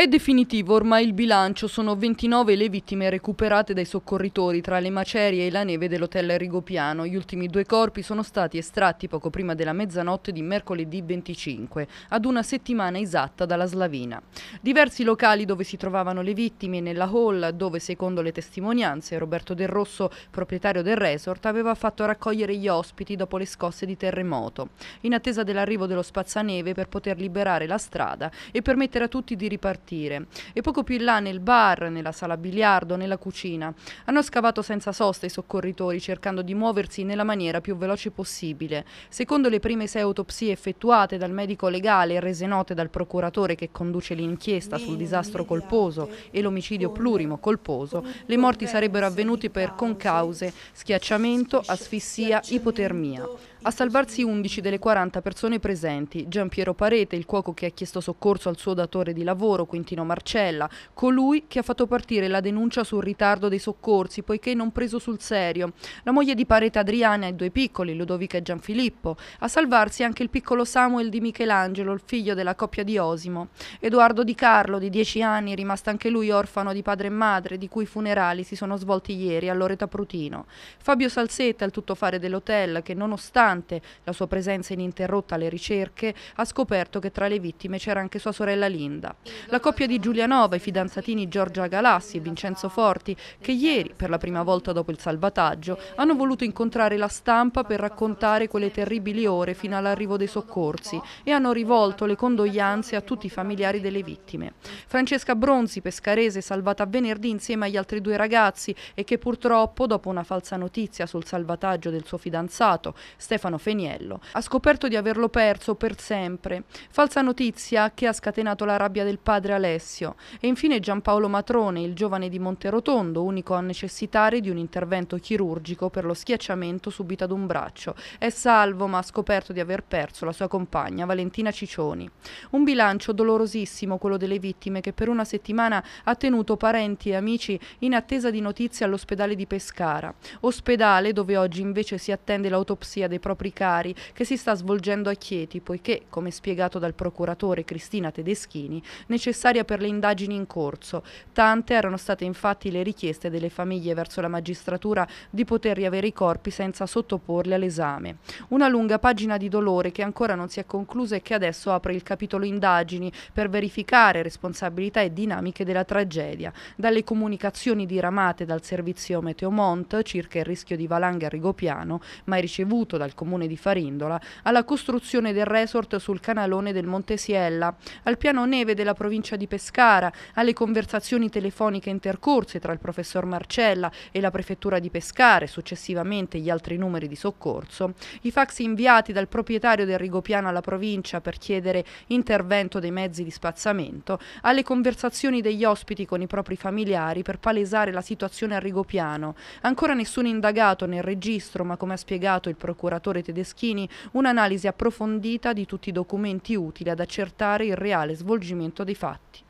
È definitivo ormai il bilancio, sono 29 le vittime recuperate dai soccorritori tra le macerie e la neve dell'hotel Rigopiano. Gli ultimi due corpi sono stati estratti poco prima della mezzanotte di mercoledì 25, ad una settimana esatta dalla Slavina. Diversi locali dove si trovavano le vittime nella hall dove, secondo le testimonianze, Roberto Del Rosso, proprietario del resort, aveva fatto raccogliere gli ospiti dopo le scosse di terremoto, in attesa dell'arrivo dello spazzaneve per poter liberare la strada e permettere a tutti di ripartire partire. E poco più in là nel bar, nella sala biliardo, nella cucina. Hanno scavato senza sosta i soccorritori cercando di muoversi nella maniera più veloce possibile. Secondo le prime sei autopsie effettuate dal medico legale e rese note dal procuratore che conduce l'inchiesta sul disastro colposo eh. e l'omicidio plurimo colposo, le morti sarebbero avvenute per concause schiacciamento, asfissia, ipotermia. A salvarsi 11 delle 40 persone presenti, Gian Piero Parete, il cuoco che ha chiesto soccorso al suo datore di lavoro, Quintino Marcella, colui che ha fatto partire la denuncia sul ritardo dei soccorsi poiché non preso sul serio, la moglie di Parete Adriana e due piccoli, Ludovica e Gianfilippo, a salvarsi anche il piccolo Samuel di Michelangelo, il figlio della coppia di Osimo, Edoardo Di Carlo, di 10 anni, rimasto anche lui orfano di padre e madre, di cui i funerali si sono svolti ieri a Loreta Prutino, Fabio Salsetta, il tuttofare dell'hotel, che nonostante Durante la sua presenza ininterrotta alle ricerche ha scoperto che tra le vittime c'era anche sua sorella Linda. La coppia di Giulianova, i fidanzatini Giorgia Galassi e Vincenzo Forti, che ieri, per la prima volta dopo il salvataggio, hanno voluto incontrare la stampa per raccontare quelle terribili ore fino all'arrivo dei soccorsi e hanno rivolto le condoglianze a tutti i familiari delle vittime. Francesca Bronzi, pescarese, salvata venerdì insieme agli altri due ragazzi e che purtroppo, dopo una falsa notizia sul salvataggio del suo fidanzato, Stefano Stefano Feniello, ha scoperto di averlo perso per sempre. Falsa notizia che ha scatenato la rabbia del padre Alessio. E infine Giampaolo Matrone, il giovane di Monterotondo, unico a necessitare di un intervento chirurgico per lo schiacciamento subito ad un braccio. È salvo ma ha scoperto di aver perso la sua compagna Valentina Ciccioni. Un bilancio dolorosissimo quello delle vittime che per una settimana ha tenuto parenti e amici in attesa di notizie all'ospedale di Pescara. Ospedale dove oggi invece si attende l'autopsia dei propri propri cari, che si sta svolgendo a Chieti, poiché, come spiegato dal procuratore Cristina Tedeschini, necessaria per le indagini in corso. Tante erano state infatti le richieste delle famiglie verso la magistratura di poter riavere i corpi senza sottoporli all'esame. Una lunga pagina di dolore che ancora non si è conclusa e che adesso apre il capitolo indagini per verificare responsabilità e dinamiche della tragedia. Dalle comunicazioni diramate dal servizio Meteomont circa il rischio di valanghe a Rigopiano, mai ricevuto dal comune di Farindola, alla costruzione del resort sul canalone del Monte Siella, al piano neve della provincia di Pescara, alle conversazioni telefoniche intercorse tra il professor Marcella e la prefettura di Pescara e successivamente gli altri numeri di soccorso, i fax inviati dal proprietario del Rigopiano alla provincia per chiedere intervento dei mezzi di spazzamento, alle conversazioni degli ospiti con i propri familiari per palesare la situazione a Rigopiano. Ancora nessun indagato nel registro, ma come ha spiegato il procuratore senatore Tedeschini un'analisi approfondita di tutti i documenti utili ad accertare il reale svolgimento dei fatti.